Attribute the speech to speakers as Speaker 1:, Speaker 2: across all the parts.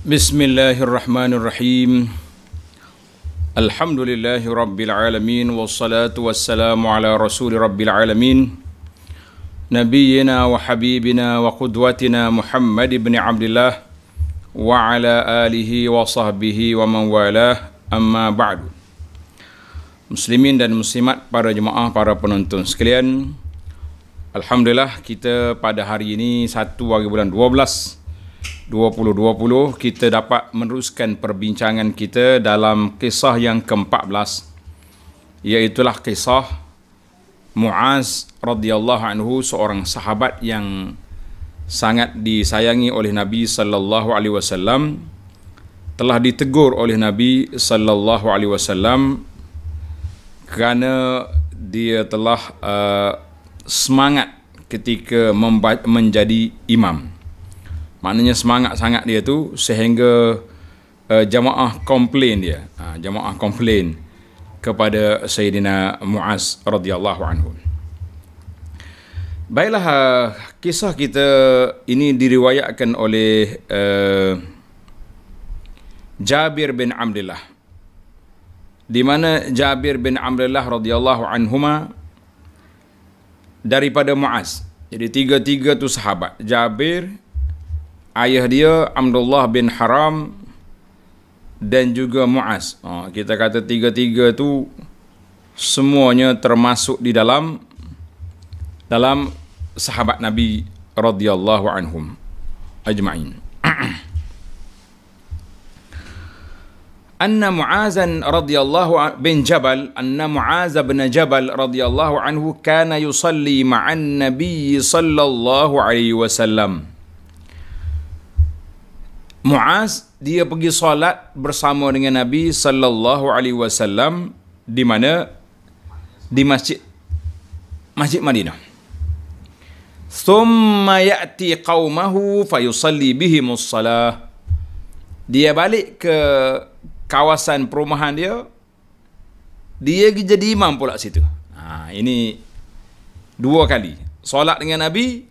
Speaker 1: Bismillahirrahmanirrahim Alhamdulillahi Rabbil Alamin Wassalatu wassalamu ala Rasul Rabbil Alamin Nabiyina wa Habibina wa Qudwatina Muhammad ibn Abdullah Wa ala alihi wa sahbihi wa man walah Amma ba'du Muslimin dan muslimat para jemaah para penonton sekalian Alhamdulillah kita pada hari ini satu hari bulan dua 12 2020 kita dapat meneruskan perbincangan kita dalam kisah yang ke-14 iaitulah kisah Muaz radhiyallahu anhu seorang sahabat yang sangat disayangi oleh Nabi sallallahu alaihi wasallam telah ditegur oleh Nabi sallallahu alaihi wasallam kerana dia telah uh, semangat ketika menjadi imam maknanya semangat sangat dia tu sehingga uh, jamaah komplain dia ha, jamaah komplain kepada Sayyidina Muaz radhiyallahu anhu baiklah uh, kisah kita ini diriwayatkan oleh uh, Jabir bin Abdullah di mana Jabir bin Abdullah radhiyallahu anhuma daripada Muaz jadi tiga-tiga tu sahabat Jabir ayah dia Abdullah bin Haram dan juga Muaz. Oh, kita kata tiga-tiga tu semuanya termasuk di dalam dalam sahabat Nabi radhiyallahu anhum ajma'in. anna Muaz radhiyallahu bin Jabal anna Muaz bin Jabal radhiyallahu anhu kana yusalli ma'an Nabi sallallahu alaihi wasallam. Muaz dia pergi solat bersama dengan Nabi sallallahu alaihi wasallam di mana di masjid Masjid Madinah. Thumma ya'ti qaumahu fa yusalli bihim as-salah. Dia balik ke kawasan perumahan dia. Dia jadi imam pula situ. Ha, ini dua kali. Solat dengan Nabi,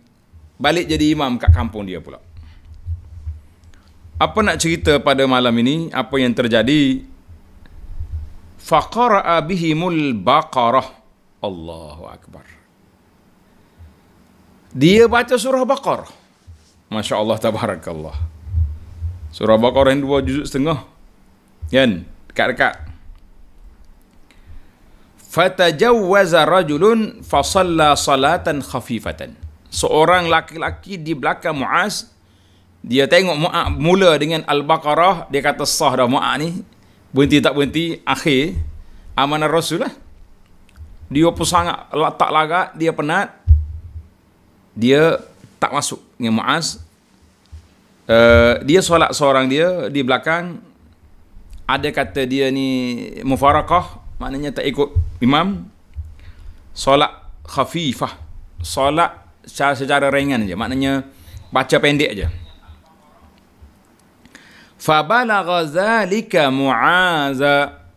Speaker 1: balik jadi imam kat kampung dia pula apa nak cerita pada malam ini apa yang terjadi faqara bihimul baqarah Allahu akbar dia baca surah baqarah Allah tabarakallah surah baqarah yang dua juzuk setengah kan dekat-dekat fatajawwaza rajulun fa salla salatan khafifatan seorang laki-laki di belakang muaz dia tengok Mu'ak mula dengan Al-Baqarah, dia kata sah dah Mu'ak ni. Berhenti tak berhenti, akhir. Amanah Rasul lah. Dia pun sangat tak larat, dia penat. Dia tak masuk dengan Mu'az. Uh, dia solat seorang dia, di belakang. Ada kata dia ni mufarakah, maknanya tak ikut imam. Solat khafifah. Solat secara, secara ringan je, maknanya baca pendek je. فَبَلَغَ ذَلِكَ مُعَازَ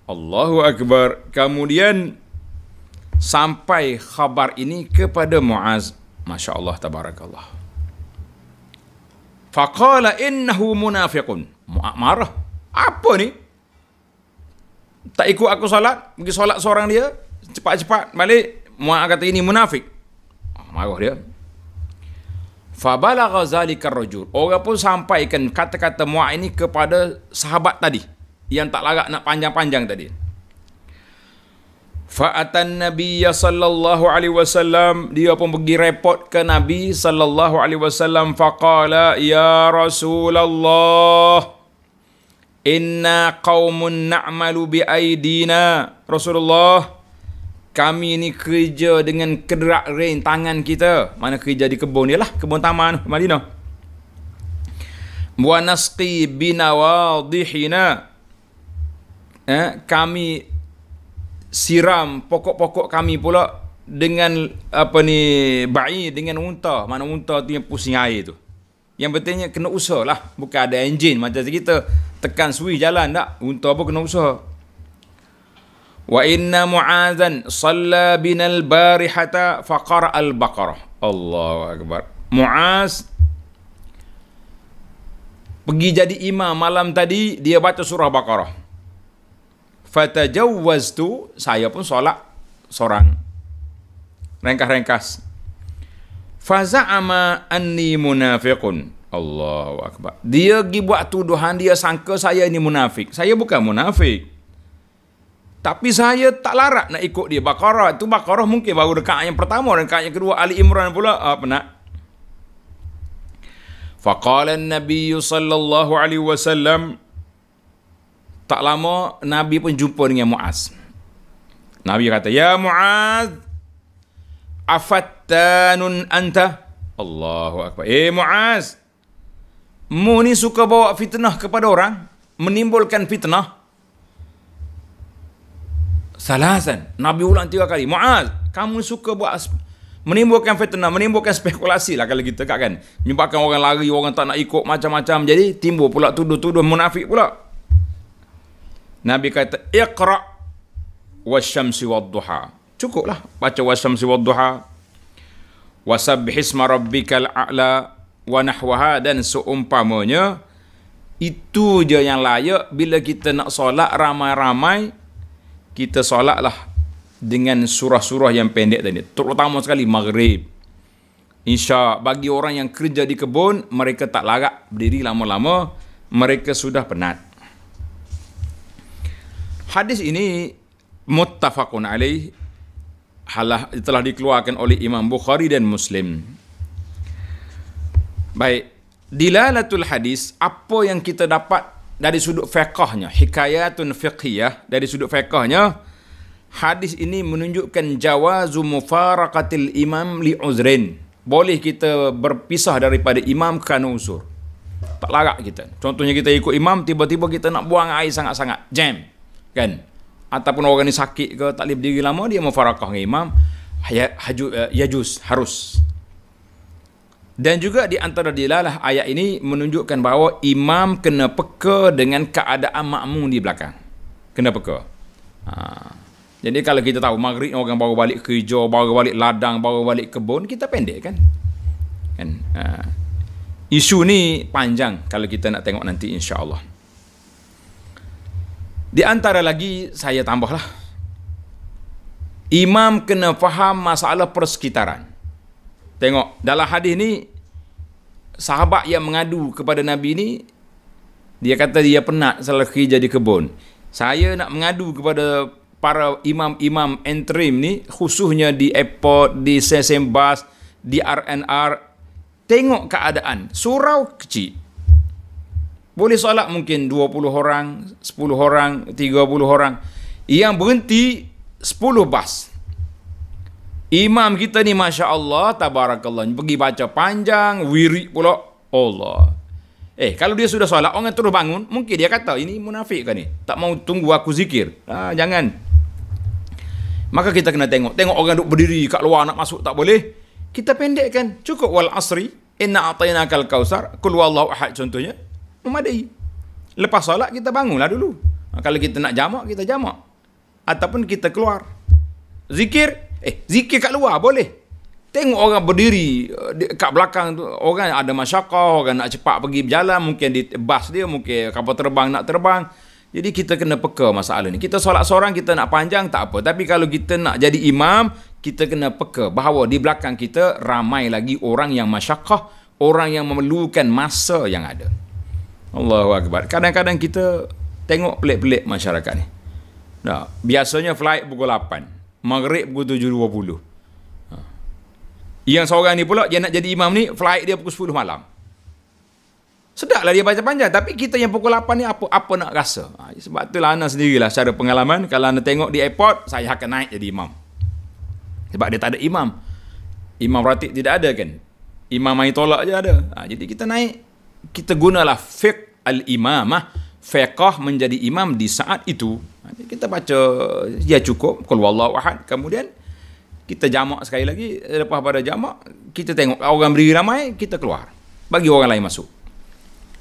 Speaker 1: Allahu Akbar. Kemudian sampai kabar ini kepada Muaz. Masya Allah, Tabarakallah. فَقَالَ innu munafiqun. Muaz marah. Apa ni? Tak ikut aku salat. Pergi salat seorang dia? Cepat-cepat balik. Muak kata ini munafik. Ah, marah dia. Fabalagha zalika rajul. Orang pun sampaikan kata-kata muak ini kepada sahabat tadi yang tak larat nak panjang-panjang tadi. Fa'atan Nabiya sallallahu alaihi wasallam dia pun pergi repot ke Nabi sallallahu alaihi wasallam faqala ya Rasulullah inna qaumun na'malu bi aidina Rasulullah kami ni kerja dengan kerak rein tangan kita. Mana kerja di kebun ni lah. Kebun taman Madinah. Wa nasqi binawadihina. Eh, kami siram pokok-pokok kami pula dengan apa ni bayi dengan unta. Mana unta tu yang pusing air tu. Yang pentingnya kena usahalah. Bukan ada enjin macam kita. Tekan sui jalan tak. Unta pun kena usaha. Wa inna Mu'azan salla al barihata faqara al-baqarah. Allahu Akbar. Mu'az pergi jadi imam malam tadi dia baca surah Baqarah. Fatajawwaztu saya pun solat seorang. Rengkas-rengkas. Faza'ama anni munafiqun. Allahu Akbar. Dia pergi buat tuduhan dia sangka saya ini munafik. Saya bukan munafik. Tapi saya tak larat nak ikut dia. Bakara itu Bakara mungkin baru dekat yang pertama dan dekat yang kedua Ali Imran pula ah, apa nak? Faqala nabi sallallahu alaihi wasallam tak lama nabi pun jumpa dengan Muaz. Nabi kata, "Ya Muaz, afattanun anta?" Allahu akbar. Eh Muaz, mu ni suka bawa fitnah kepada orang, menimbulkan fitnah. Salasan. Nabi ulang tiga kali. Muaz, kamu suka buat menimbulkan fitnah, menimbulkan spekulasi lah kalau kita kan. Menyebabkan orang lari, orang tak nak ikut macam-macam. Jadi timbul pula tuduh-tuduh munafik pula. Nabi kata, Iqra' wa syamsi Cukuplah baca wa syamsi wa duha. Wa sabbihisma rabbikal a'la wa nahwaha dan seumpamanya. Itu je yang layak bila kita nak solat ramai-ramai kita solatlah dengan surah-surah yang pendek tadi. Terutama sekali maghrib. Insya bagi orang yang kerja di kebun, mereka tak larat berdiri lama-lama. Mereka sudah penat. Hadis ini muttafaqun alaih halah telah dikeluarkan oleh Imam Bukhari dan Muslim. Baik, dilalatul hadis apa yang kita dapat dari sudut fiqahnya, hikayatun fiqhiyah dari sudut fiqahnya hadis ini menunjukkan jawazu mufaraqatil imam li uzrin. Boleh kita berpisah daripada imam kerana uzur. Tak larat kita. Contohnya kita ikut imam tiba-tiba kita nak buang air sangat-sangat jam. Kan? Ataupun orang ni sakit ke tak boleh berdiri lama dia mufaraqah dengan imam. Hayat hajud eh, ya juz harus dan juga di antara dilalah ayat ini menunjukkan bahawa imam kena peka dengan keadaan makmum di belakang. Kena peka. Ha. Jadi kalau kita tahu maghrib orang baru balik ke hijau, baru balik ladang, baru balik kebun, kita pendek kan? kan? Ha. Isu ni panjang kalau kita nak tengok nanti insya Allah. Di antara lagi saya tambahlah. Imam kena faham masalah persekitaran. Tengok dalam hadis ni sahabat yang mengadu kepada Nabi ni dia kata dia penat selalu jadi kebun. Saya nak mengadu kepada para imam-imam interim ni khususnya di airport, di SSM bus, di RNR tengok keadaan surau kecil. Boleh solat mungkin 20 orang, 10 orang, 30 orang. Yang berhenti 10 bas. Imam kita ni Masya Allah Tabarakallah Pergi baca panjang wiri pula Allah Eh kalau dia sudah solat Orang terus bangun Mungkin dia kata Ini munafik kan ni Tak mau tunggu aku zikir ah, Jangan Maka kita kena tengok Tengok orang duduk berdiri Kat luar nak masuk tak boleh Kita pendekkan Cukup wal asri Inna atayna kal kausar Kulwallahu ahad contohnya Memadai Lepas solat kita bangun lah dulu ha, Kalau kita nak jamak kita jamak Ataupun kita keluar Zikir Eh, zikir kat luar boleh. Tengok orang berdiri eh, kat belakang tu, orang ada masyarakat, orang nak cepat pergi berjalan, mungkin di bas dia, mungkin kapal terbang nak terbang. Jadi kita kena peka masalah ni. Kita solat seorang, kita nak panjang, tak apa. Tapi kalau kita nak jadi imam, kita kena peka bahawa di belakang kita ramai lagi orang yang masyarakat, orang yang memerlukan masa yang ada. Allahu Akbar. Kadang-kadang kita tengok pelik-pelik masyarakat ni. Nah, biasanya flight pukul 8. Maghrib pukul 7.20 ha. Yang seorang ni pula Dia nak jadi imam ni Flight dia pukul 10 malam Sedap lah dia baca panjang Tapi kita yang pukul 8 ni Apa apa nak rasa ha. Sebab itulah Ana sendirilah Secara pengalaman Kalau anda tengok di airport Saya akan naik jadi imam Sebab dia tak ada imam Imam ratik tidak ada kan Imam main tolak je ada ha. Jadi kita naik Kita gunalah Fiqh al-imamah Fiqh menjadi imam di saat itu kita baca ya cukup qul wallahu ahad kemudian kita jamak sekali lagi lepas pada jamak kita tengok orang beri ramai kita keluar bagi orang lain masuk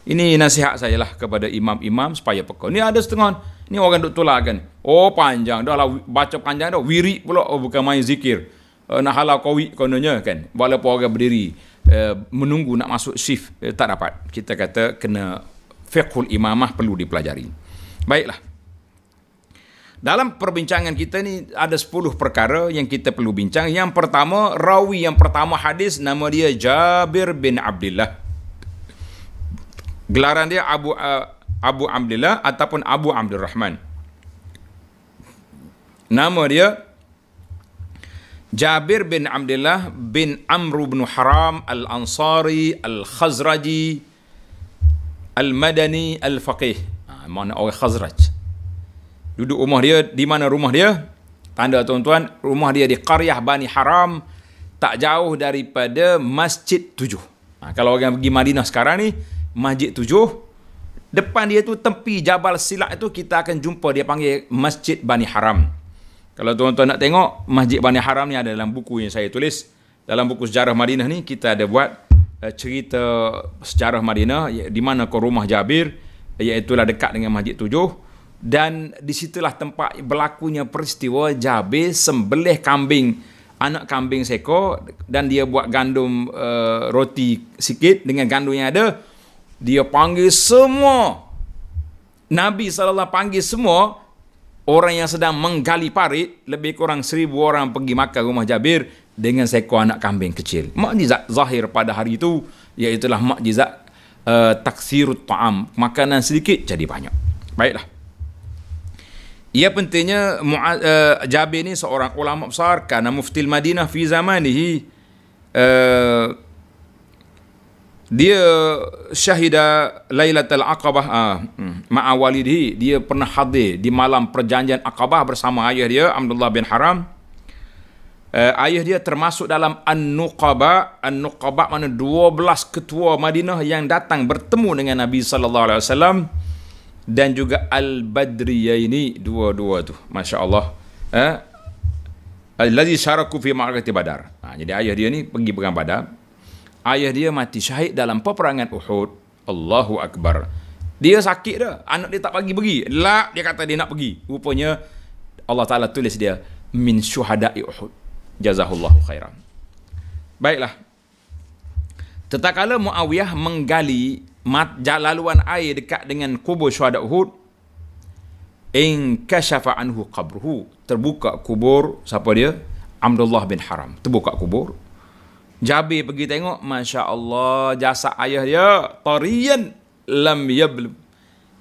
Speaker 1: ini nasihat saya lah kepada imam-imam supaya pekau. ni ada setengah ni orang duk tolak kan oh panjang dah lah baca panjang dah wirik pula oh, bukan main zikir uh, nak halau kawik kononnya kan walaupun orang berdiri uh, menunggu nak masuk shift uh, tak dapat kita kata kena fiqhul imamah perlu dipelajari baiklah dalam perbincangan kita ni ada 10 perkara yang kita perlu bincang. Yang pertama, rawi yang pertama hadis nama dia Jabir bin Abdullah. Gelaran dia Abu uh, Abu Abdullah ataupun Abu Abdul Rahman. Nama dia Jabir bin Abdullah bin Amr bin Haram Al-Ansari Al-Khazraji Al-Madani Al-Faqih. Ha, mana orang Khazraj duduk rumah dia di mana rumah dia tanda tuan-tuan rumah dia di Qaryah Bani Haram tak jauh daripada Masjid Tujuh ha, kalau orang pergi Madinah sekarang ni Masjid Tujuh depan dia tu tepi Jabal Silat itu kita akan jumpa dia panggil Masjid Bani Haram kalau tuan-tuan nak tengok Masjid Bani Haram ni ada dalam buku yang saya tulis dalam buku sejarah Madinah ni kita ada buat uh, cerita sejarah Madinah di mana ke rumah Jabir iaitu lah dekat dengan Masjid Tujuh dan disitulah tempat berlakunya peristiwa Jabe sembelih kambing anak kambing seko dan dia buat gandum uh, roti sikit dengan gandum yang ada dia panggil semua Nabi SAW panggil semua orang yang sedang menggali parit lebih kurang seribu orang pergi makan rumah Jabir dengan seko anak kambing kecil makjizat zahir pada hari itu iaitulah makjizat uh, eh, taksir ta'am makanan sedikit jadi banyak baiklah ia pentingnya uh, Jabir ni seorang ulama besar kerana muftil Madinah fi zaman uh, eh, dia syahida Lailatul Aqabah uh, ah, hmm, ma'awali dia dia pernah hadir di malam perjanjian Aqabah bersama ayah dia Abdullah bin Haram uh, ayah dia termasuk dalam An-Nuqaba An-Nuqaba mana 12 ketua Madinah yang datang bertemu dengan Nabi sallallahu alaihi wasallam dan juga al-badriyaini dua-dua tu masya-Allah eh allazi syaraku fi ma'rakati badar ha, jadi ayah dia ni pergi perang badar ayah dia mati syahid dalam peperangan Uhud Allahu akbar dia sakit dah anak dia tak pergi pergi lah dia kata dia nak pergi rupanya Allah Taala tulis dia min syuhada'i Uhud jazahullahu khairan baiklah tetakala Muawiyah menggali laluan air dekat dengan kubur syuhada Uhud in kashafa anhu qabruhu terbuka kubur siapa dia Abdullah bin Haram terbuka kubur Jabir pergi tengok masya-Allah jasad ayah dia tarian lam yabl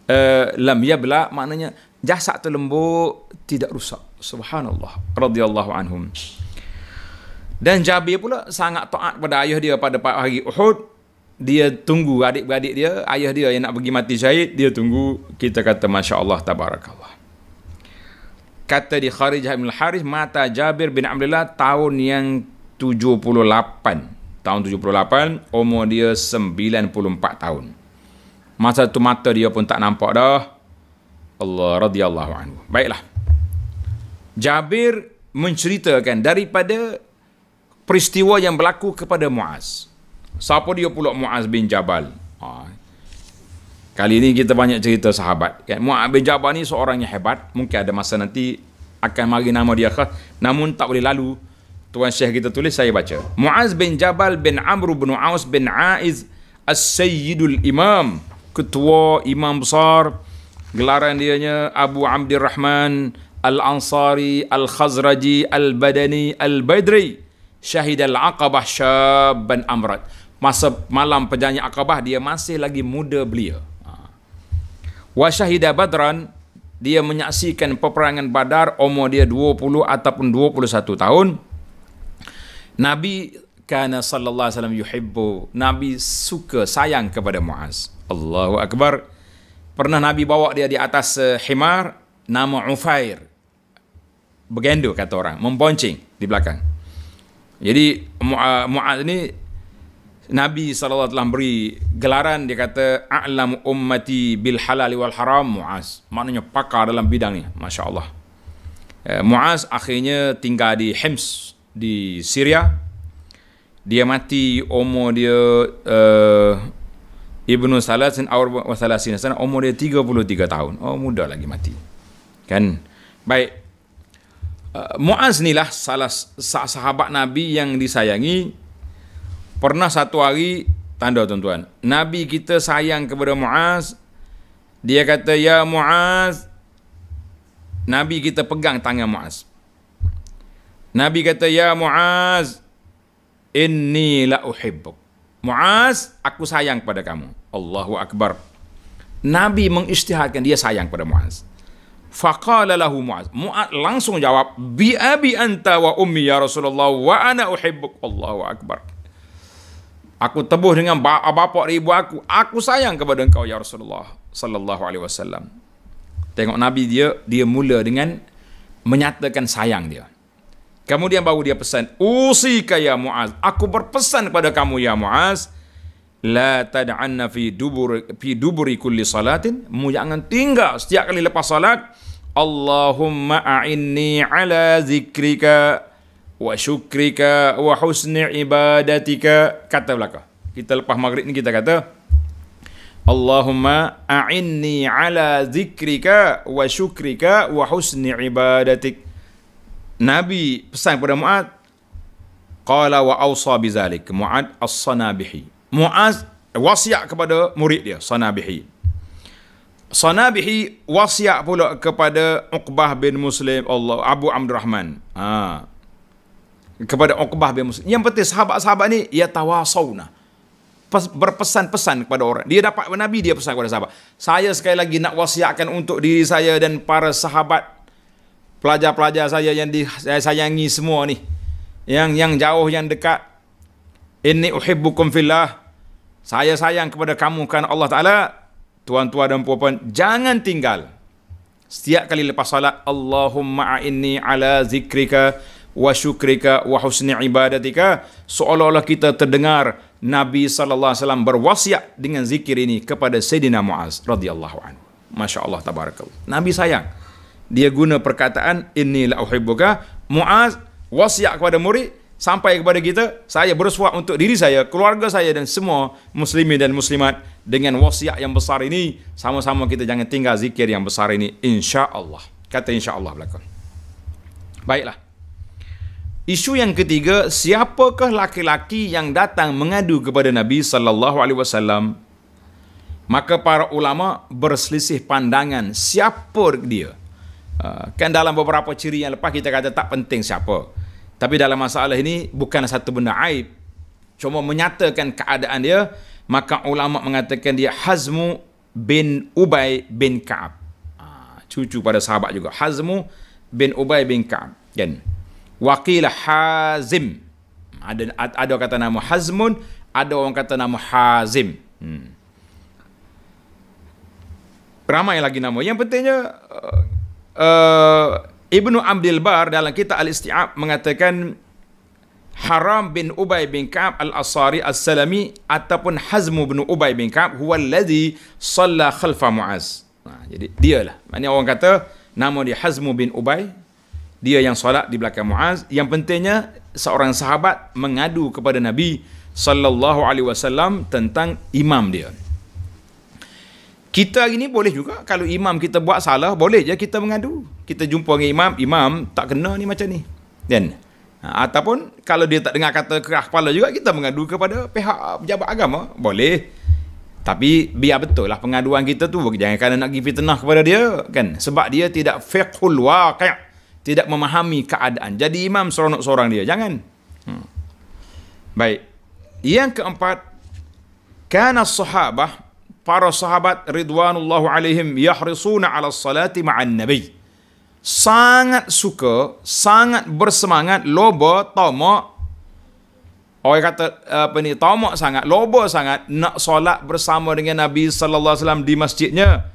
Speaker 1: uh, lam yabla maknanya jasad tu lembut tidak rusak subhanallah radhiyallahu anhum dan Jabir pula sangat taat pada ayah dia pada hari Uhud dia tunggu adik-beradik dia, ayah dia yang nak pergi mati syahid, dia tunggu. Kita kata Masya Allah, Tabarakallah. Kata di Kharij Ibn Harith, mata Jabir bin Abdullah tahun yang 78. Tahun 78, umur dia 94 tahun. Masa tu mata dia pun tak nampak dah. Allah radhiyallahu anhu. Baiklah. Jabir menceritakan daripada peristiwa yang berlaku kepada Muaz. Siapa dia pula Muaz bin Jabal? Ha. Kali ini kita banyak cerita sahabat. Kan? Muaz bin Jabal ni seorang yang hebat. Mungkin ada masa nanti akan mari nama dia khas. Namun tak boleh lalu. Tuan Syekh kita tulis, saya baca. Muaz bin Jabal bin Amr bin Aus bin Aiz As-Sayyidul Imam. Ketua Imam Besar. Gelaran dia nya Abu Abdirrahman Al-Ansari Al-Khazraji Al-Badani Al-Badri Syahid Al-Aqabah bin Amrat masa malam pejanya Akabah dia masih lagi muda belia. Ha. Wa syahida Badran dia menyaksikan peperangan Badar umur dia 20 ataupun 21 tahun. Nabi kana sallallahu alaihi wasallam yuhibbu. Nabi suka sayang kepada Muaz. Allahu akbar. Pernah Nabi bawa dia di atas eh, himar nama Ufair. Begendu kata orang, memboncing di belakang. Jadi eh, Muaz ni Nabi SAW telah beri gelaran dia kata a'lam ummati bil halal wal haram Muaz maknanya pakar dalam bidang ni masya-Allah eh, Muaz akhirnya tinggal di Hims di Syria dia mati umur dia uh, Ibnu Salasin Aur Salasin sana umur dia 33 tahun oh muda lagi mati kan baik uh, Muaz ni lah salah sahabat Nabi yang disayangi Pernah satu hari tanda tuan-tuan. Nabi kita sayang kepada Muaz. Dia kata, "Ya Muaz." Nabi kita pegang tangan Muaz. Nabi kata, "Ya Muaz, inni la uhibbuk." Muaz, aku sayang pada kamu. Allahu Akbar. Nabi mengisytiharkan dia sayang pada Muaz. Faqala lahu Muaz. Muaz langsung jawab, "Bi abi anta wa ummi ya Rasulullah wa ana uhibbuk." Allahu Akbar. Aku tebus dengan bapak ribu aku. Aku sayang kepada engkau ya Rasulullah sallallahu alaihi wasallam. Tengok Nabi dia dia mula dengan menyatakan sayang dia. Kemudian baru dia pesan, "Usika ya Muaz, aku berpesan kepada kamu ya Muaz, la tad'anna fi dubur fi duburi kulli salatin, mu jangan tinggal setiap kali lepas salat, Allahumma a'inni ala zikrika." wa syukrika wa husni ibadatika kata belaka kita lepas maghrib ni kita kata Allahumma a'inni ala zikrika wa syukrika wa husni ibadatik Nabi pesan kepada Mu'ad Qala wa awsa bizalik Mu'ad as-sanabihi Mu'ad wasiat kepada murid dia Sanabihi Sanabihi wasiat pula kepada Uqbah bin Muslim Allah Abu Abdurrahman Haa kepada Uqbah bin Mus'ab. Yang penting sahabat-sahabat ni ia tawasawna. Berpesan-pesan kepada orang. Dia dapat Nabi, dia pesan kepada sahabat. Saya sekali lagi nak wasiatkan untuk diri saya dan para sahabat pelajar-pelajar saya yang saya sayangi semua ni. Yang yang jauh yang dekat. Inni uhibbukum fillah. Saya sayang kepada kamu kan Allah Taala. Tuan-tuan dan puan-puan, jangan tinggal. Setiap kali lepas salat, Allahumma inni ala zikrika wa syukrika wa husni ibadatika seolah-olah kita terdengar Nabi sallallahu alaihi wasallam berwasiat dengan zikir ini kepada Sayyidina Muaz radhiyallahu anhu. Masya-Allah tabarakallah. Nabi sayang. Dia guna perkataan inni la uhibbuka Muaz wasiat kepada murid sampai kepada kita saya bersuah untuk diri saya, keluarga saya dan semua muslimin dan muslimat dengan wasiat yang besar ini sama-sama kita jangan tinggal zikir yang besar ini insya-Allah. Kata insya-Allah belakang. Baiklah. Isu yang ketiga, siapakah laki-laki yang datang mengadu kepada Nabi sallallahu alaihi wasallam? Maka para ulama berselisih pandangan siapa dia. Ah, kan dalam beberapa ciri yang lepas kita kata tak penting siapa. Tapi dalam masalah ini bukan satu benda aib. Cuma menyatakan keadaan dia, maka ulama mengatakan dia Hazmu bin Ubay bin Ka'ab. Ah, cucu pada sahabat juga. Hazmu bin Ubay bin Ka'ab. Kan? Yani. Waqil Hazim. Ada ada kata nama Hazmun, ada orang kata nama Hazim. Hmm. Ramai lagi nama. Yang pentingnya uh, uh, Ibnu Abdul Bar dalam kitab Al-Isti'ab mengatakan Haram bin Ubay bin Ka'ab al-Asari al-Salami ataupun Hazm bin Ubay bin Ka'ab huwa alladhi salla khalfa Mu'az. Nah, ha, jadi dialah. Maknanya orang kata nama dia Hazm bin Ubay dia yang solat di belakang Muaz. Yang pentingnya seorang sahabat mengadu kepada Nabi sallallahu alaihi wasallam tentang imam dia. Kita hari ni boleh juga kalau imam kita buat salah boleh je kita mengadu. Kita jumpa dengan imam, imam tak kena ni macam ni. Dan ha, ataupun kalau dia tak dengar kata kerah kepala juga kita mengadu kepada pihak pejabat agama boleh. Tapi biar betul lah pengaduan kita tu jangan kena nak pergi fitnah kepada dia kan sebab dia tidak fiqhul waqi' tidak memahami keadaan. Jadi imam seronok seorang dia. Jangan. Hmm. Baik. Yang keempat, kana sahabah para sahabat ridwanullahu alaihim yahrisuna ala salati ma'an nabi. Sangat suka, sangat bersemangat, loba, tamak. Orang kata apa ni, tamak sangat, loba sangat nak solat bersama dengan Nabi sallallahu alaihi wasallam di masjidnya.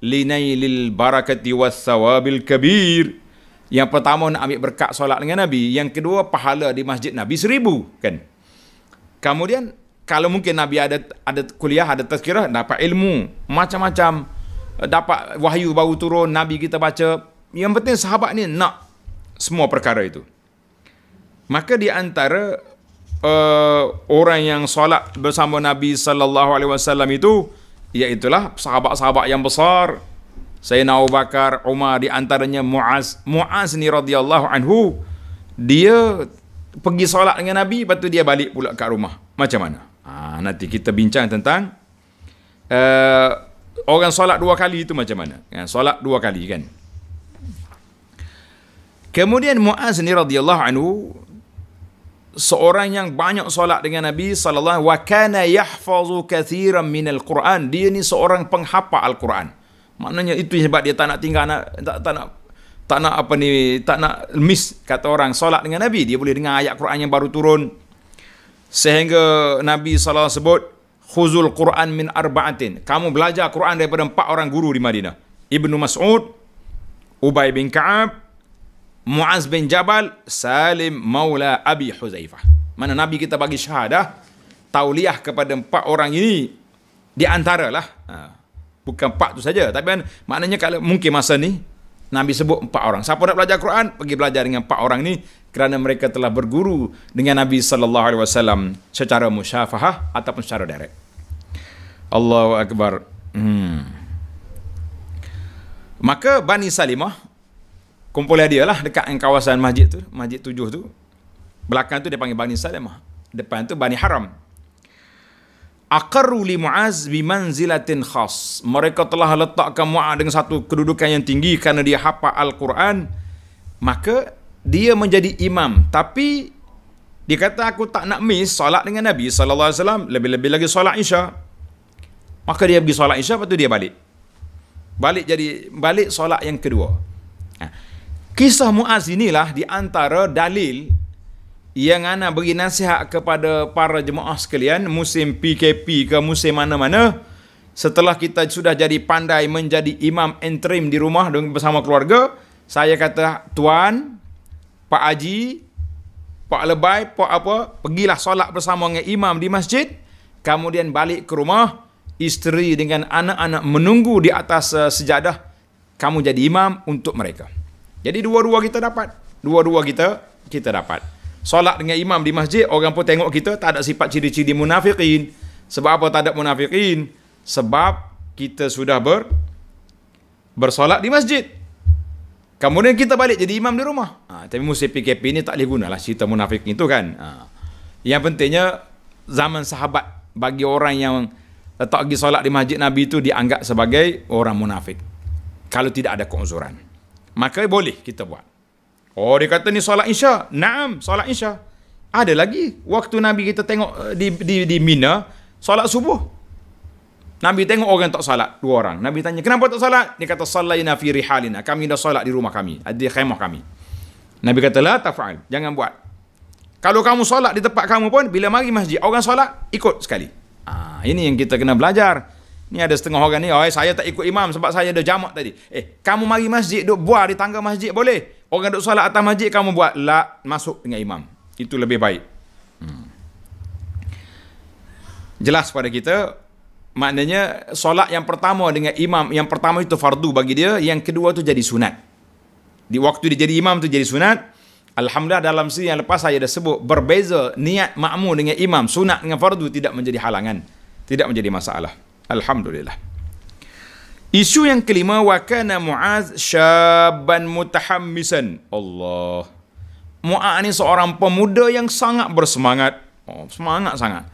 Speaker 1: Linailil barakati wasawabil kabir. Yang pertama nak ambil berkat solat dengan Nabi. Yang kedua pahala di masjid Nabi seribu. Kan? Kemudian kalau mungkin Nabi ada ada kuliah, ada tazkirah, dapat ilmu. Macam-macam. Eh, dapat wahyu baru turun, Nabi kita baca. Yang penting sahabat ni nak semua perkara itu. Maka di antara uh, orang yang solat bersama Nabi sallallahu alaihi wasallam itu ialah sahabat-sahabat yang besar Sayyidina Abu Bakar, Umar di antaranya Muaz, Muaz ni radhiyallahu anhu dia pergi solat dengan Nabi lepas tu dia balik pula ke rumah. Macam mana? Ha, nanti kita bincang tentang uh, orang solat dua kali itu macam mana? Ya, solat dua kali kan. Kemudian Muaz ni radhiyallahu anhu seorang yang banyak solat dengan Nabi sallallahu wa kana yahfazu katsiran minal Quran. Dia ni seorang penghafal Al-Quran. Maknanya itu sebab dia tak nak tinggal nak tak, tak nak tak nak apa ni tak nak miss kata orang solat dengan Nabi dia boleh dengar ayat Quran yang baru turun sehingga Nabi SAW sebut khuzul Quran min arba'atin kamu belajar Quran daripada empat orang guru di Madinah Ibnu Mas'ud Ubay bin Ka'ab Muaz bin Jabal Salim Maula Abi Huzaifah mana Nabi kita bagi syahadah tauliah kepada empat orang ini di antaralah ha bukan part tu saja tapi kan maknanya kalau mungkin masa ni Nabi sebut empat orang siapa nak belajar Quran pergi belajar dengan empat orang ni kerana mereka telah berguru dengan Nabi sallallahu alaihi wasallam secara musyafahah ataupun secara direct Allahu akbar hmm. maka Bani Salimah kumpulnya dia lah dekat kawasan masjid tu masjid tujuh tu belakang tu dia panggil Bani Salimah depan tu Bani Haram aqarru li Muaz bi manzilatin khas. Mereka telah letakkan Muaz dengan satu kedudukan yang tinggi kerana dia hafal Al-Quran. Maka dia menjadi imam. Tapi dia kata aku tak nak miss solat dengan Nabi sallallahu alaihi wasallam, lebih-lebih lagi solat Isya. Maka dia pergi solat Isya lepas tu dia balik. Balik jadi balik solat yang kedua. Ha. Kisah Muaz inilah di antara dalil yang ana beri nasihat kepada para jemaah sekalian musim PKP ke musim mana-mana setelah kita sudah jadi pandai menjadi imam interim di rumah dengan bersama keluarga saya kata tuan pak Aji, pak lebai pak apa pergilah solat bersama dengan imam di masjid kemudian balik ke rumah isteri dengan anak-anak menunggu di atas eh, sejadah kamu jadi imam untuk mereka jadi dua-dua kita dapat dua-dua kita kita dapat solat dengan imam di masjid, orang pun tengok kita tak ada sifat ciri-ciri munafikin. Sebab apa tak ada munafikin? Sebab kita sudah ber bersolat di masjid. Kemudian kita balik jadi imam di rumah. Ha, tapi musim PKP ini tak boleh gunalah cerita munafik itu kan. Ha. Yang pentingnya zaman sahabat bagi orang yang tak pergi solat di masjid Nabi itu dianggap sebagai orang munafik. Kalau tidak ada keuzuran. Maka boleh kita buat. Oh dia kata ni solat Isya. Naam, solat Isya. Ada lagi waktu Nabi kita tengok eh, di di di Mina solat subuh. Nabi tengok orang tak solat, dua orang. Nabi tanya, "Kenapa tak solat?" Dia kata, "Sallayna fi rihalina." Kami dah solat di rumah kami, eh, di khemah kami. Nabi kata, "La taf'al." Jangan buat. Kalau kamu solat di tempat kamu pun, bila mari masjid, orang solat ikut sekali. Ah, ini yang kita kena belajar. Ni ada setengah orang ni, "Oi, saya tak ikut imam sebab saya ada jamak tadi." Eh, kamu mari masjid duk buat di tangga masjid boleh. Orang duduk solat atas masjid kamu buat la masuk dengan imam. Itu lebih baik. Hmm. Jelas pada kita maknanya solat yang pertama dengan imam yang pertama itu fardu bagi dia, yang kedua tu jadi sunat. Di waktu dia jadi imam tu jadi sunat. Alhamdulillah dalam sini yang lepas saya dah sebut berbeza niat makmum dengan imam sunat dengan fardu tidak menjadi halangan, tidak menjadi masalah. Alhamdulillah. Isu yang kelima wakana Muaz syaban mutahammisan. Allah. Muaz ni seorang pemuda yang sangat bersemangat. Oh, semangat sangat.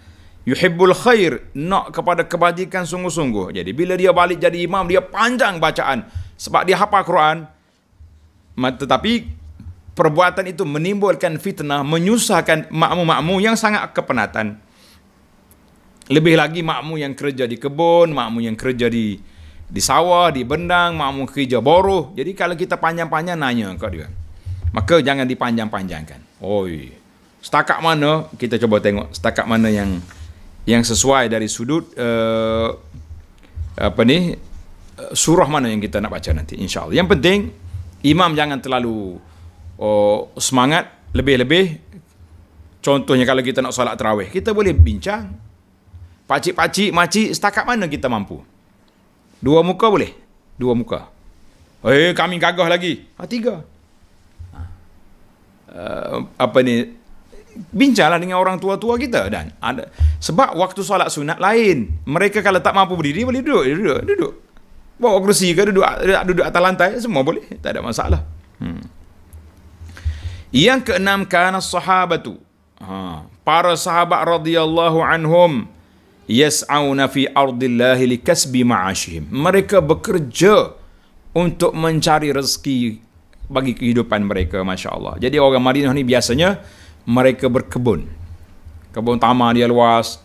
Speaker 1: Yuhibbul khair nak kepada kebajikan sungguh-sungguh. Jadi bila dia balik jadi imam dia panjang bacaan sebab dia hafal Quran. Tetapi perbuatan itu menimbulkan fitnah, menyusahkan makmum-makmum yang sangat kepenatan. Lebih lagi makmum yang kerja di kebun, makmum yang kerja di di sawah, di bendang, makmum kerja boroh. Jadi kalau kita panjang-panjang nanya kat dia. Maka jangan dipanjang-panjangkan. Oi. Setakat mana kita cuba tengok setakat mana yang yang sesuai dari sudut uh, apa ni? Eh, surah mana yang kita nak baca nanti insya-Allah. Yang penting imam jangan terlalu uh, semangat lebih-lebih contohnya kalau kita nak solat tarawih, kita boleh bincang. Pakcik-pakcik, makcik, setakat mana kita mampu? Dua muka boleh? Dua muka. Eh, kami gagah lagi. Ha, tiga. Ha. Uh, apa ni? Bincanglah dengan orang tua-tua kita dan ada sebab waktu solat sunat lain. Mereka kalau tak mampu berdiri boleh duduk, duduk, duduk. Bawa kerusi ke duduk, duduk atas lantai semua boleh, tak ada masalah. Hmm. Yang keenam kan sahabatu. Ha, para sahabat radhiyallahu anhum yas'auna fi ardillahi likasbi ma'ashihim. Mereka bekerja untuk mencari rezeki bagi kehidupan mereka, Masya Allah. Jadi orang Madinah ni biasanya mereka berkebun. Kebun tamar dia luas,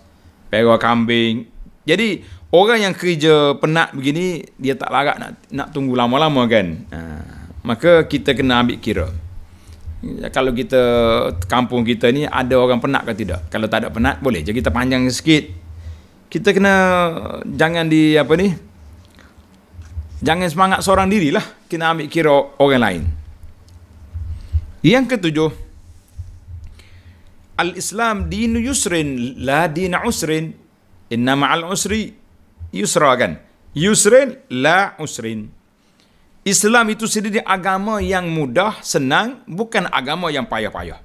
Speaker 1: pera kambing. Jadi orang yang kerja penat begini, dia tak larat nak, nak tunggu lama-lama kan. Ha. Maka kita kena ambil kira. Kalau kita kampung kita ni ada orang penat ke tidak? Kalau tak ada penat boleh jadi kita panjang sikit kita kena jangan di apa ni jangan semangat seorang dirilah kena ambil kira orang lain yang ketujuh al-islam dinu yusrin la din usrin inna ma'al usri yusra kan yusrin la usrin Islam itu sendiri agama yang mudah, senang, bukan agama yang payah-payah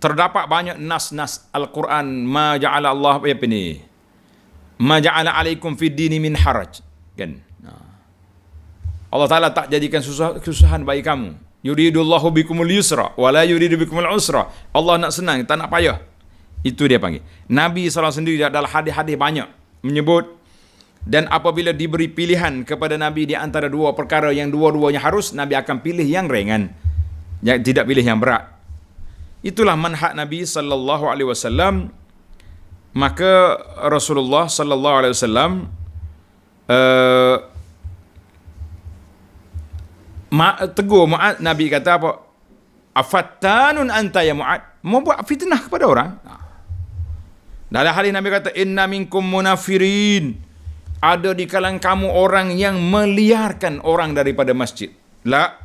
Speaker 1: terdapat banyak nas-nas Al-Quran ma ja'ala Allah eh, apa ni ma ja'ala alaikum fid dini min haraj kan ha. Allah Ta'ala tak jadikan susah, kesusahan bagi kamu yuridullahu bikumul yusra wala yuridu bikumul usra Allah nak senang tak nak payah itu dia panggil Nabi SAW sendiri adalah hadis-hadis banyak menyebut dan apabila diberi pilihan kepada Nabi di antara dua perkara yang dua-duanya harus Nabi akan pilih yang ringan yang tidak pilih yang berat Itulah manhaj Nabi sallallahu alaihi wasallam. Maka Rasulullah sallallahu alaihi wasallam uh, tegur Muad Nabi kata apa? Afattanun anta ya Muad? Mau buat fitnah kepada orang? Ha. Dalam hal ini Nabi kata inna minkum munafirin. Ada di kalangan kamu orang yang meliarkan orang daripada masjid. La.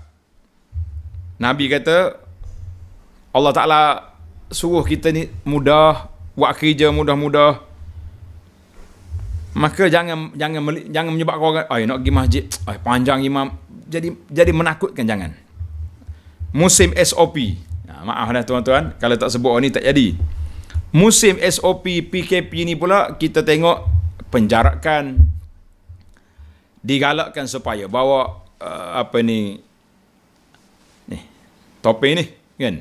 Speaker 1: Nabi kata Allah Ta'ala suruh kita ni mudah, buat kerja mudah-mudah. Maka jangan jangan jangan menyebabkan orang, ay nak pergi masjid, ay panjang imam. Jadi jadi menakutkan jangan. Musim SOP. Nah, maaf dah tuan-tuan, kalau tak sebut ni tak jadi. Musim SOP PKP ni pula kita tengok penjarakan digalakkan supaya bawa uh, apa ni ni topi ni kan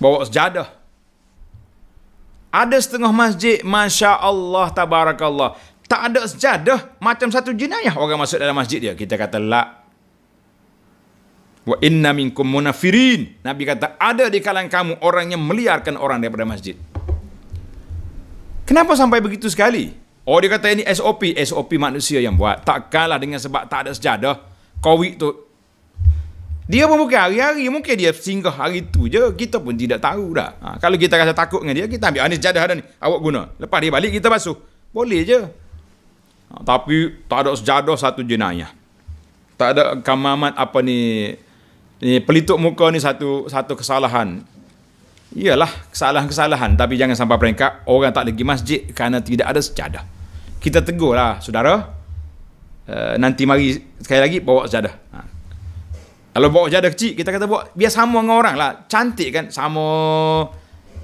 Speaker 1: bawa sejadah. Ada setengah masjid, Masya Allah, Tabarakallah. Tak ada sejadah, macam satu jenayah orang masuk dalam masjid dia. Kita kata, lak. Wa inna minkum munafirin. Nabi kata, ada di kalangan kamu orang yang meliarkan orang daripada masjid. Kenapa sampai begitu sekali? Oh, dia kata ini SOP. SOP manusia yang buat. Tak kalah dengan sebab tak ada sejadah. Kau itu dia pun bukan hari-hari. Mungkin dia singgah hari tu je. Kita pun tidak tahu dah. Ha, kalau kita rasa takut dengan dia, kita ambil anis jadah dah ni. Awak guna. Lepas dia balik, kita basuh. Boleh je. Ha, tapi tak ada sejadah satu jenayah. Tak ada kamamat apa ni. ni pelituk muka ni satu satu kesalahan. Iyalah kesalahan-kesalahan. Tapi jangan sampai peringkat orang tak lagi masjid kerana tidak ada sejadah. Kita tegur lah, saudara. Uh, nanti mari sekali lagi bawa sejadah. Ha. Kalau bawa jadah kecil, kita kata buat biar sama dengan orang lah. Cantik kan? Sama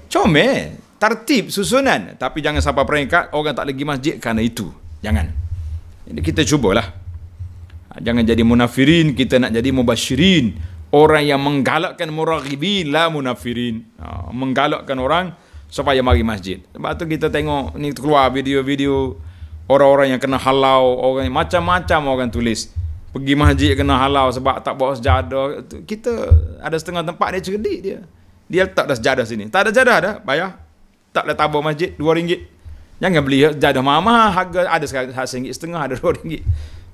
Speaker 1: comel. Tertib, susunan. Tapi jangan sampai peringkat orang tak lagi masjid kerana itu. Jangan. Jadi kita cubalah. Jangan jadi munafirin, kita nak jadi mubashirin. Orang yang menggalakkan muragibin lah munafirin. Ha, menggalakkan orang supaya mari masjid. Sebab tu kita tengok, ni keluar video-video orang-orang yang kena halau, orang macam-macam orang tulis. -macam orang tulis pergi masjid kena halau sebab tak bawa sejadah. Kita ada setengah tempat dia cerdik dia. Dia tak ada sejadah sini. Tak ada sejadah dah, bayar. Tak boleh tabur masjid, dua ringgit. Jangan beli sejadah mama, harga ada sekarang setengah, ada dua ringgit.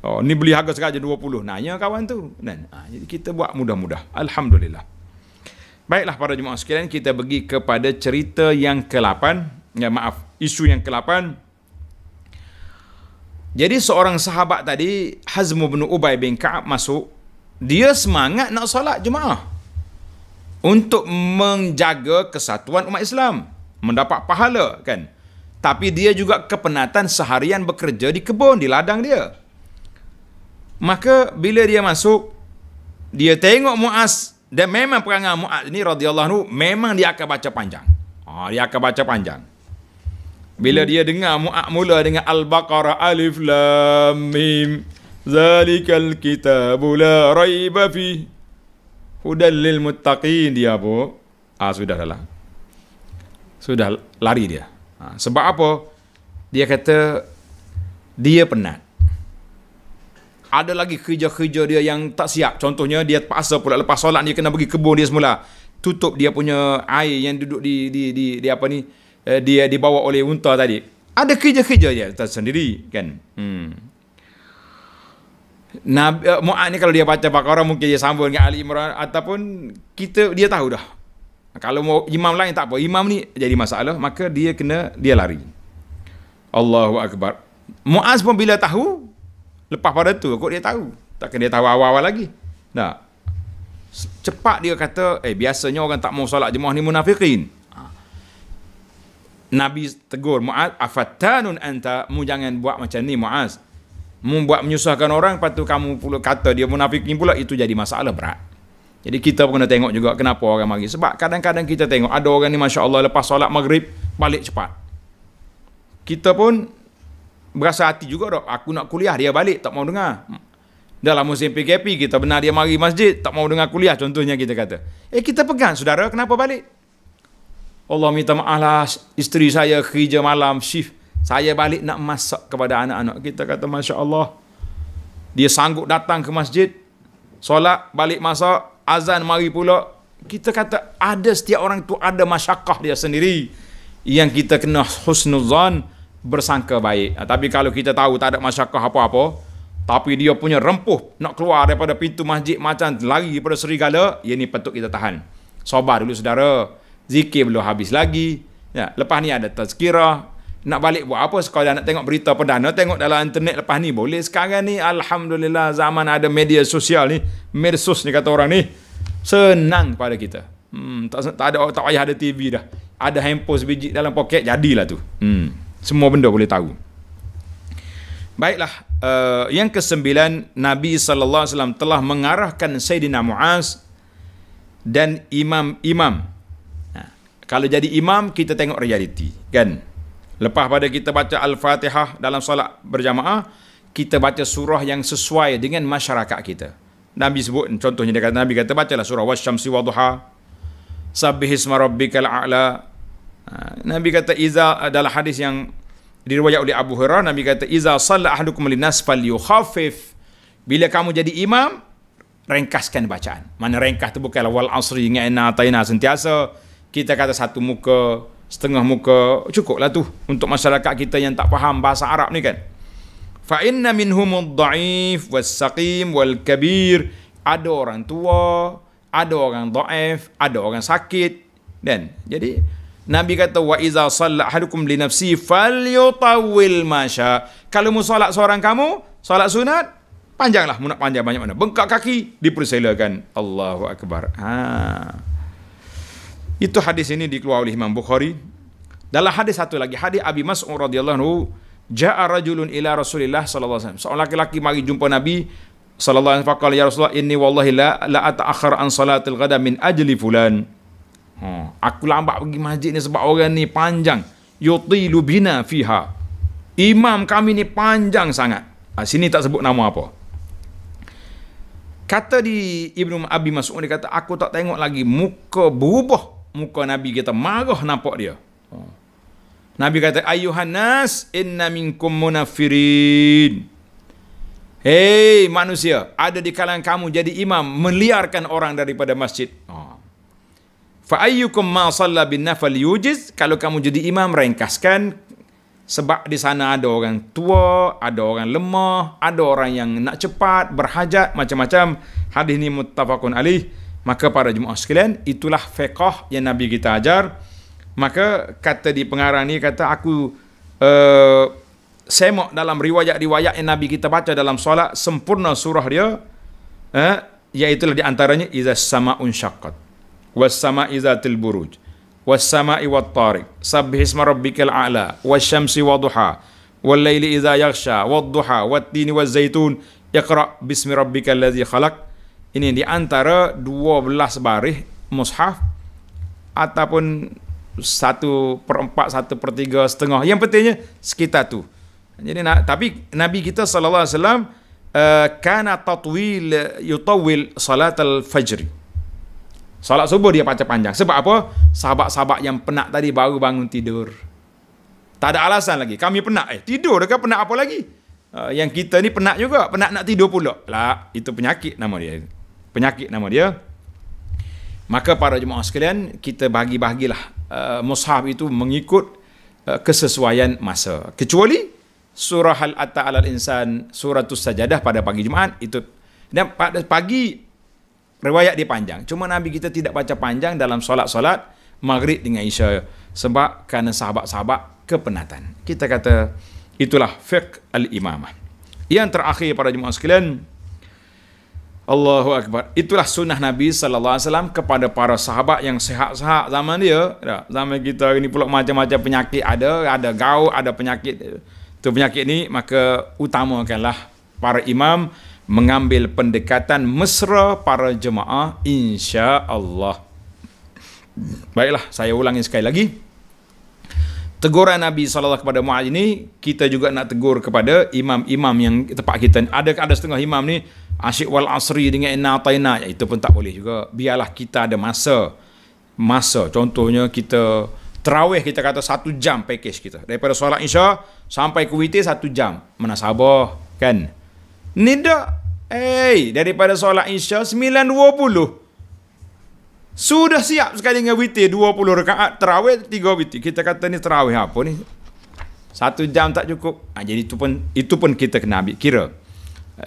Speaker 1: Oh, ni beli harga sekarang je dua puluh. Nanya kawan tu. Dan, nah, jadi kita buat mudah-mudah. Alhamdulillah. Baiklah para jemaah sekalian, kita pergi kepada cerita yang ke-8. Ya, maaf, isu yang ke-8. Jadi seorang sahabat tadi Hazm bin Ubay bin Ka'ab masuk dia semangat nak solat Jumaah untuk menjaga kesatuan umat Islam mendapat pahala kan tapi dia juga kepenatan seharian bekerja di kebun di ladang dia maka bila dia masuk dia tengok Muaz dan memang perangai Muaz ni radhiyallahu memang dia akan baca panjang ha, dia akan baca panjang bila dia dengar mu'ak mula dengan Al-Baqarah Alif Lam Mim. Zalikal kitabu la raiba fi. Hudal lil muttaqin dia apa? Ah sudah dah lah. Sudah lari dia. Ha, sebab apa? Dia kata dia penat. Ada lagi kerja-kerja dia yang tak siap. Contohnya dia terpaksa pula lepas solat dia kena pergi kebun dia semula. Tutup dia punya air yang duduk di di, di, di apa ni? Eh, dia dibawa oleh unta tadi. Ada kerja-kerja dia tersendiri kan. Hmm. Nabi uh, eh, Mu'ad ni kalau dia baca Baqarah mungkin dia sambung dengan Ali Imran ataupun kita dia tahu dah. Kalau mau imam lain tak apa. Imam ni jadi masalah maka dia kena dia lari. Allahu akbar. Muaz pun bila tahu lepas pada tu kok dia tahu. Takkan dia tahu awal-awal lagi. Tak. Cepat dia kata, eh biasanya orang tak mau salat jemaah ni munafikin. Nabi tegur Muaz, afatanun anta, mu jangan buat macam ni Muaz. Mu buat menyusahkan orang, lepas kamu pula kata dia munafik ni pula, itu jadi masalah berat. Jadi kita pun kena tengok juga kenapa orang mari. Sebab kadang-kadang kita tengok ada orang ni Masya Allah lepas solat maghrib, balik cepat. Kita pun berasa hati juga dok. Aku nak kuliah, dia balik, tak mau dengar. Dalam musim PKP, kita benar dia mari masjid, tak mau dengar kuliah contohnya kita kata. Eh kita pegang, saudara kenapa balik? Allah minta maaflah isteri saya kerja malam shift. Saya balik nak masak kepada anak-anak. Kita kata Masya Allah. Dia sanggup datang ke masjid. Solat, balik masak. Azan mari pula. Kita kata ada setiap orang tu ada masyakah dia sendiri. Yang kita kena husnul zan bersangka baik. tapi kalau kita tahu tak ada masyakah apa-apa. Tapi dia punya rempuh nak keluar daripada pintu masjid macam lari daripada serigala. Ini ya patut kita tahan. Sobat dulu saudara. Saudara zikir belum habis lagi ya lepas ni ada tazkirah nak balik buat apa sekolah nak tengok berita perdana tengok dalam internet lepas ni boleh sekarang ni alhamdulillah zaman ada media sosial ni mersus ni kata orang ni senang pada kita hmm, tak, tak ada tak payah ada TV dah ada handphone sebiji dalam poket jadilah tu hmm, semua benda boleh tahu baiklah uh, yang kesembilan Nabi SAW telah mengarahkan Sayyidina Muaz dan imam-imam kalau jadi imam kita tengok realiti, kan? Lepas pada kita baca Al-Fatihah dalam solat berjamaah, kita baca surah yang sesuai dengan masyarakat kita. Nabi sebut contohnya dia kata Nabi kata bacalah surah Wasyamsi wa Duha. Sabbih rabbikal a'la. Ha, Nabi kata iza adalah hadis yang diriwayat oleh Abu Hurairah Nabi kata iza salla ahadukum linas falyukhaffif bila kamu jadi imam ringkaskan bacaan mana ringkas tu bukanlah wal asri ingat ana sentiasa kita kata satu muka, setengah muka, cukuplah tu untuk masyarakat kita yang tak faham bahasa Arab ni kan. Fa inna minhum ad was-saqim wal-kabir. Ada orang tua, ada orang dhaif, ada orang sakit dan jadi Nabi kata wa iza salla ahadukum li nafsi falyutawwil masya. Kalau mu seorang kamu, solat sunat, panjanglah, mu panjang banyak mana. Bengkak kaki dipersilakan. Allahu akbar. Ha. Itu hadis ini dikeluarkan oleh Imam Bukhari. Dalam hadis satu lagi, hadis Abi Mas'ud radhiyallahu anhu, ja'a rajulun ila Rasulillah sallallahu alaihi wasallam. Seorang lelaki laki mari jumpa Nabi sallallahu alaihi wasallam, ya Rasulullah, inni wallahi la la ata'akhkhar an salatil ghada min ajli fulan. Hmm. aku lambat pergi masjid ni sebab orang ni panjang. Yutilu bina fiha. Imam kami ni panjang sangat. Ha, sini tak sebut nama apa. Kata di Ibnu Abi Mas'ud dia kata aku tak tengok lagi muka berubah muka Nabi kita marah nampak dia. Ha. Nabi kata, Ayuhan nas, inna minkum munafirin. Hei manusia, ada di kalangan kamu jadi imam, meliarkan orang daripada masjid. Ha. Fa'ayyukum ma salla bin nafal yujiz, kalau kamu jadi imam, ringkaskan. Sebab di sana ada orang tua, ada orang lemah, ada orang yang nak cepat, berhajat, macam-macam. Hadis ini muttafaqun alih. Maka para jemaah sekalian, itulah fiqah yang Nabi kita ajar. Maka kata di pengarang ni, kata aku uh, semak dalam riwayat-riwayat yang Nabi kita baca dalam solat, sempurna surah dia, eh, iaitu di antaranya, Iza sama unsyakat, was sama iza tilburuj, was sama iwa tarik, sabih isma rabbikal a'la, was syamsi wa duha, wal laili iza yaghsha, wa duha, wa tini wal zaitun, yakra bismi rabbikal ladhi khalaq, ini di antara 12 baris mushaf ataupun 1 per 4, 1 per 3, setengah. Yang pentingnya sekitar tu. Jadi nak, tapi Nabi kita saw. alaihi wasallam eh, kana tatwil yutawil salat al-fajr. Salat subuh dia panjang panjang. Sebab apa? Sahabat-sahabat yang penat tadi baru bangun tidur. Tak ada alasan lagi. Kami penat. Eh, tidur dekat penat apa lagi? Uh, yang kita ni penat juga. Penat nak tidur pula. Lah, itu penyakit nama dia penyakit nama dia maka para jemaah sekalian kita bagi-bagilah uh, mushaf itu mengikut uh, kesesuaian masa kecuali surah al-ata'al al-insan suratus sajadah pada pagi Jumaat itu dan pada pagi riwayat dia panjang cuma nabi kita tidak baca panjang dalam solat-solat maghrib dengan isya sebab kerana sahabat-sahabat kepenatan kita kata itulah fiqh al-imamah yang terakhir para jemaah sekalian Allahu Akbar. Itulah sunnah Nabi sallallahu alaihi wasallam kepada para sahabat yang sehat-sehat zaman dia. Tak? Zaman kita ini pula macam-macam penyakit ada, ada gaul, ada penyakit. Tu penyakit ni maka utamakanlah para imam mengambil pendekatan mesra para jemaah insya-Allah. Baiklah, saya ulangi sekali lagi teguran Nabi SAW kepada Mu'adh ini, kita juga nak tegur kepada imam-imam yang tempat kita. Ada ada setengah imam ni, asyik wal asri dengan inna taina, ya, itu pun tak boleh juga. Biarlah kita ada masa. Masa, contohnya kita terawih kita kata satu jam package kita. Daripada solat insya, sampai ke witi satu jam. Mana sabar, kan? Ni dah. Eh, hey, daripada solat insya, 9.20. Sudah siap sekali dengan witir 20 rakaat terawih 3 witi Kita kata ni terawih apa ni? Satu jam tak cukup. Ha, jadi itu pun itu pun kita kena ambil kira.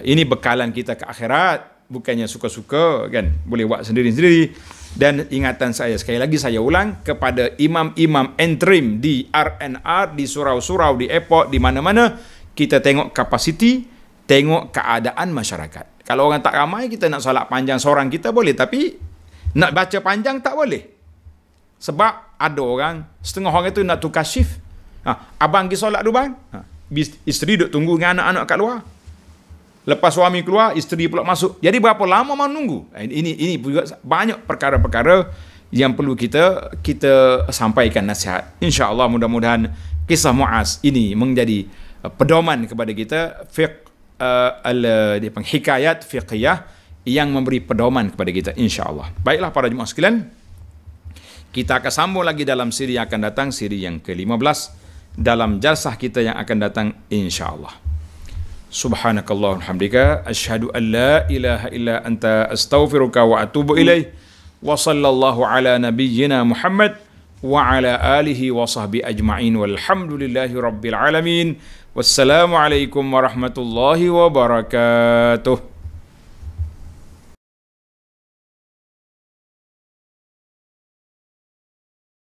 Speaker 1: Eh, ini bekalan kita ke akhirat bukannya suka-suka kan boleh buat sendiri-sendiri dan ingatan saya sekali lagi saya ulang kepada imam-imam entrim di RNR di surau-surau di airport di mana-mana kita tengok kapasiti tengok keadaan masyarakat kalau orang tak ramai kita nak solat panjang seorang kita boleh tapi nak baca panjang tak boleh. Sebab ada orang, setengah orang itu nak tukar shift. Ha, abang pergi solat dulu bang. Ha, isteri duduk tunggu dengan anak-anak kat luar. Lepas suami keluar, isteri pula masuk. Jadi berapa lama mau nunggu? Ha, ini ini juga banyak perkara-perkara yang perlu kita kita sampaikan nasihat. InsyaAllah mudah-mudahan kisah Mu'az ini menjadi uh, pedoman kepada kita. Fiqh uh, al-hikayat fiqhiyah yang memberi pedoman kepada kita insyaallah. Baiklah para jemaah sekalian, kita akan sambung lagi dalam siri yang akan datang, siri yang ke-15 dalam jalsah kita yang akan datang insyaallah. Subhanakallahumma hamdika asyhadu an la ilaha illa anta astaghfiruka wa atubu ilaik. Wa sallallahu ala nabiyyina Muhammad wa ala alihi wa sahbi ajma'in walhamdulillahi rabbil alamin. Wassalamualaikum warahmatullahi wabarakatuh.